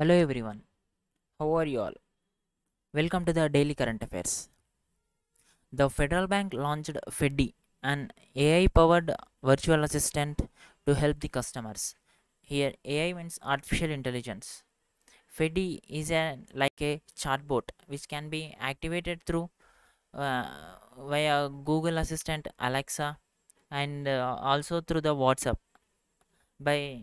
Hello everyone, how are you all? Welcome to the daily current affairs. The Federal Bank launched FEDI, an AI powered virtual assistant to help the customers. Here, AI means artificial intelligence. FEDI is a, like a chatbot which can be activated through uh, via Google Assistant, Alexa, and uh, also through the WhatsApp by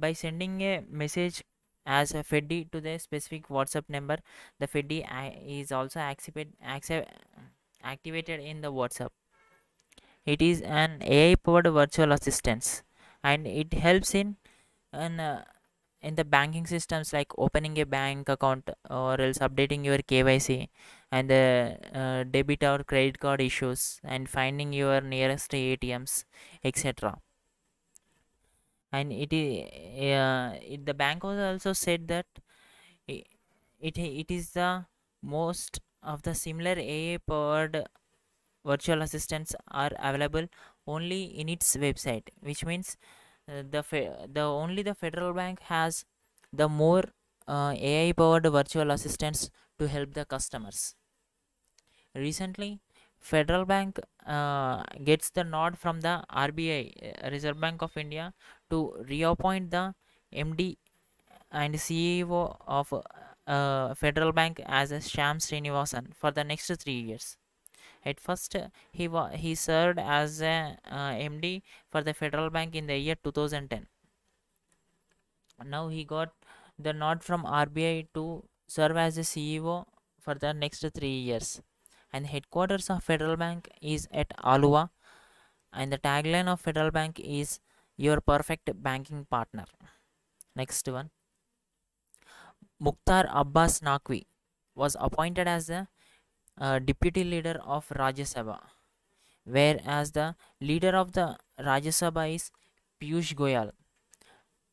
by sending a message as a FEDI to the specific WhatsApp number, the FEDI is also activated in the WhatsApp. It is an AI powered virtual assistant and it helps in uh, in the banking systems like opening a bank account or else updating your KYC and the uh, uh, debit or credit card issues and finding your nearest ATMs etc and it is uh, it, the bank also said that it, it it is the most of the similar AI powered virtual assistants are available only in its website which means uh, the the only the federal bank has the more uh, AI powered virtual assistants to help the customers recently Federal Bank uh, gets the nod from the RBI, uh, Reserve Bank of India, to reappoint the MD and CEO of uh, Federal Bank as Sham Srinivasan for the next three years. At first, he wa- he served as a uh, MD for the Federal Bank in the year 2010. Now he got the nod from RBI to serve as a CEO for the next three years. And headquarters of Federal Bank is at Alua, and the tagline of Federal Bank is your perfect banking partner. Next one. Mukhtar Abbas Naqvi was appointed as the uh, deputy leader of Rajya Sabha, whereas the leader of the Rajya Sabha is Piyush Goyal.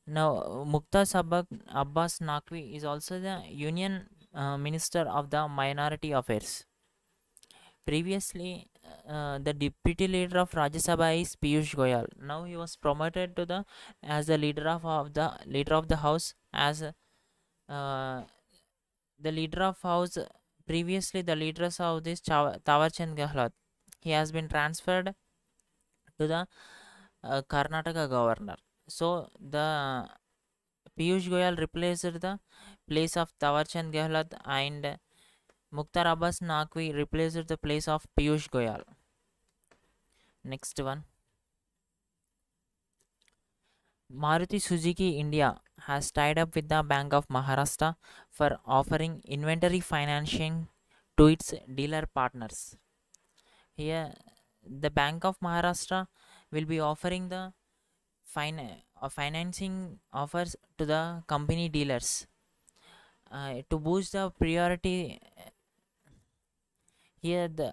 Now, Mukhtar Sabak Abbas Naqvi is also the Union uh, Minister of the Minority Affairs. Previously, uh, the deputy leader of Rajya Sabha is Piyush Goyal. Now he was promoted to the as the leader of, of the leader of the house as uh, the leader of house. Previously, the leaders of this Tawarchand Gehlot. He has been transferred to the uh, Karnataka governor. So the Piyush Goyal replaced the place of Tawarchand Gehlot and Mukhtar Abbas Naqvi replaced the place of Piyush Goyal. Next one. Maruti Suzuki India has tied up with the Bank of Maharashtra for offering inventory financing to its dealer partners. Here, the Bank of Maharashtra will be offering the fin- uh, financing offers to the company dealers uh, to boost the priority here the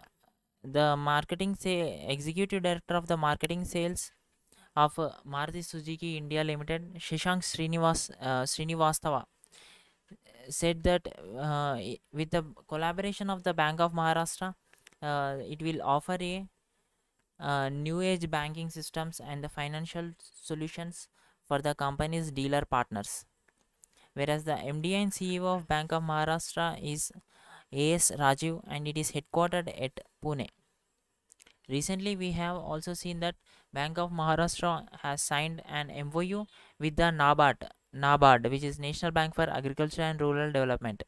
the marketing say executive director of the marketing sales of uh, Maruti Suzuki India Limited Shishang Srinivas uh, Srinivastava said that uh, with the collaboration of the Bank of Maharashtra uh, it will offer a uh, new age banking systems and the financial solutions for the company's dealer partners whereas the MD and CEO of Bank of Maharashtra is AS Rajiv and it is headquartered at Pune. Recently, we have also seen that Bank of Maharashtra has signed an MOU with the NABARD, NABARD which is National Bank for Agriculture and Rural Development.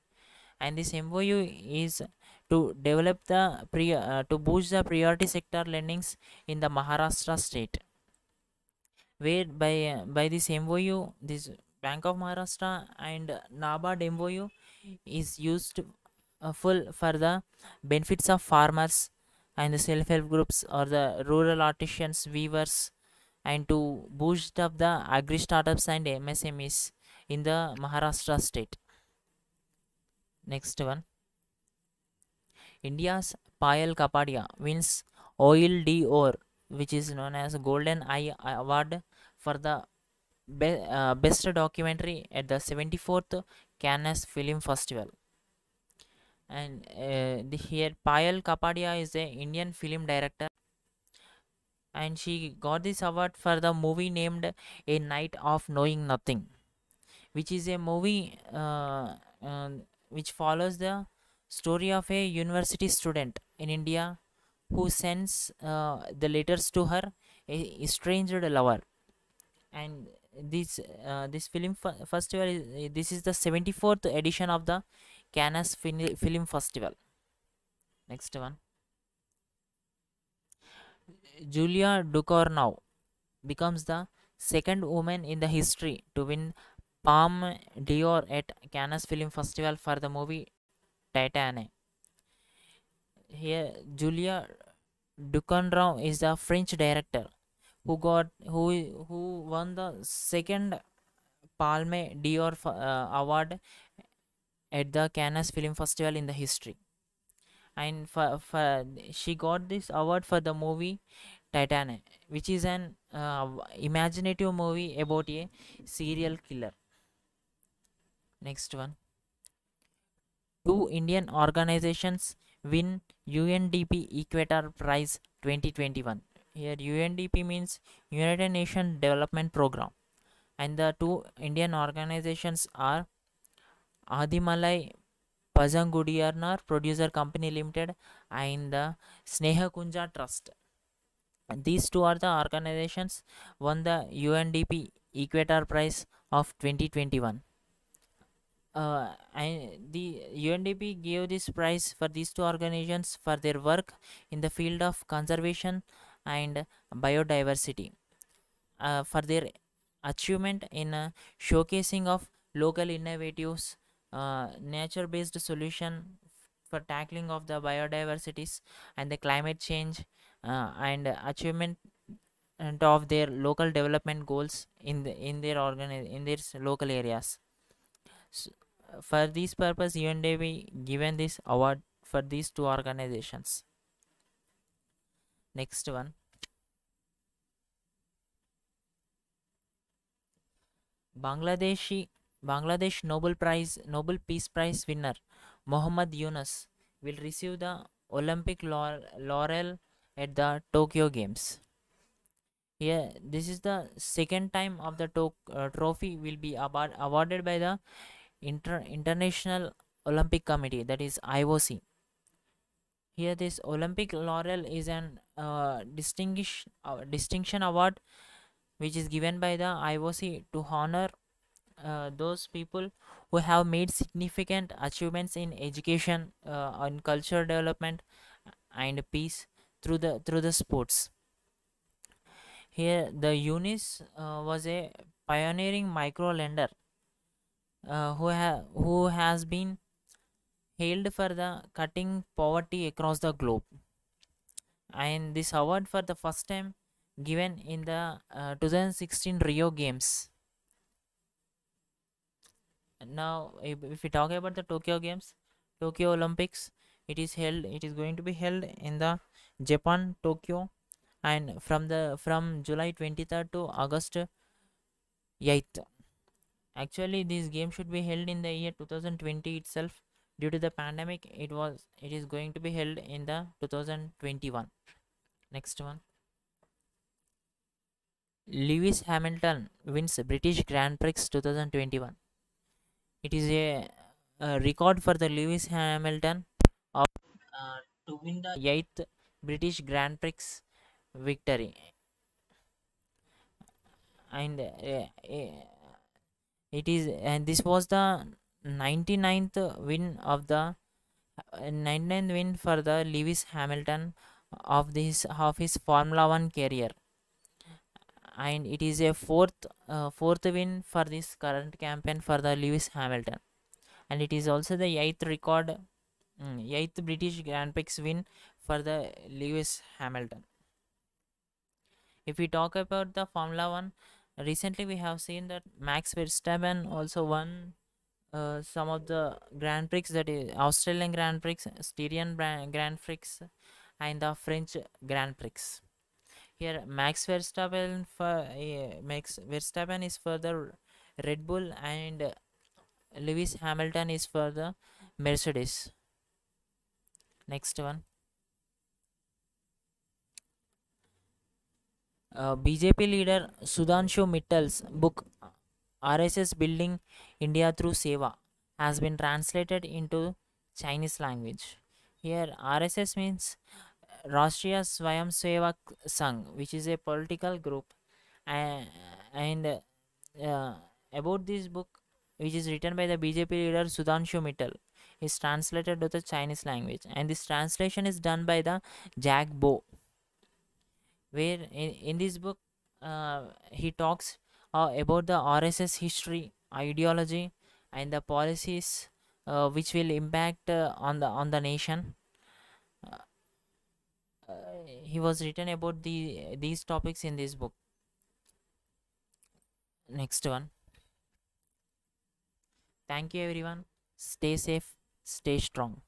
And this MOU is to develop the pre, uh, to boost the priority sector lendings in the Maharashtra state. Where by uh, by this MOU, this Bank of Maharashtra and NABARD MOU is used uh, full for the benefits of farmers and the self-help groups or the rural artisans weavers and to boost up the agri startups and msmes in the maharashtra state next one india's payal kapadia wins oil Or, which is known as golden eye award for the be, uh, best documentary at the 74th cannes film festival and uh, the here Payal Kapadia is a Indian film director and she got this award for the movie named A Night of Knowing Nothing which is a movie uh, uh, which follows the story of a university student in India who sends uh, the letters to her a estranged lover and this uh, this film festival this is the 74th edition of the Cannes Film Festival. Next one. Julia Ducournau becomes the second woman in the history to win Palm d'Or at Cannes Film Festival for the movie Titane. Here, Julia Ducournau is the French director who got who who won the second Palme d'Or uh, award at the Cannes Film Festival in the history. And for, for she got this award for the movie Titanic, which is an uh, imaginative movie about a serial killer. Next one. Two Indian organizations win UNDP Equator Prize 2021. Here UNDP means United Nations Development Program and the two Indian organizations are Adimalai Pazangudiyarnar Producer Company Limited and the Sneha Kunja Trust. These two are the organizations won the UNDP Equator Prize of 2021. Uh, the UNDP gave this prize for these two organizations for their work in the field of conservation and biodiversity uh, for their achievement in uh, showcasing of local innovatives uh, nature based solution for tackling of the biodiversities and the climate change uh, and achievement and of their local development goals in the, in their organ in their local areas so for this purpose UNDP given this award for these two organizations next one Bangladeshi Bangladesh Nobel Prize Nobel Peace Prize winner Mohammad Yunus will receive the Olympic laurel at the Tokyo Games. Here, yeah, this is the second time of the to- uh, trophy will be award- awarded by the Inter- International Olympic Committee, that is IOC. Here, this Olympic laurel is an uh, distinguish uh, distinction award which is given by the IOC to honor uh, those people who have made significant achievements in education uh, on cultural development and peace through the through the sports here the eunice uh, was a pioneering micro lender uh, who, ha- who has been hailed for the cutting poverty across the globe and this award for the first time given in the uh, 2016 rio games now if, if we talk about the tokyo games tokyo olympics it is held it is going to be held in the japan tokyo and from the from july 23rd to august 8th actually this game should be held in the year 2020 itself due to the pandemic it was it is going to be held in the 2021 next one lewis hamilton wins british grand prix 2021 it is a, a uh, record for the Lewis Hamilton of, uh, to win the eighth British Grand Prix victory, and uh, uh it is and this was the 99th win of the 99th uh, win for the Lewis Hamilton of this of his Formula One career and it is a fourth uh, fourth win for this current campaign for the Lewis Hamilton and it is also the eighth record mm, eighth British Grand Prix win for the Lewis Hamilton if we talk about the Formula 1 recently we have seen that Max Verstappen also won uh, some of the Grand Prix that is Australian Grand Prix, Styrian Grand Prix and the French Grand Prix. Here, Max Verstappen for uh, Max Verstappen is for the Red Bull and Lewis Hamilton is for the Mercedes. Next one. Uh, BJP leader Sudhanshu Mittal's book RSS Building India Through Seva has been translated into Chinese language. Here, RSS means Rashtriya Swayamsevak Sangh, which is a political group, and, and uh, about this book, which is written by the BJP leader Sudhanshu Mittal, is translated to the Chinese language, and this translation is done by the Jack Bo. Where in, in this book, uh, he talks uh, about the RSS history, ideology, and the policies uh, which will impact uh, on the on the nation uh, he was written about the these topics in this book next one thank you everyone stay safe stay strong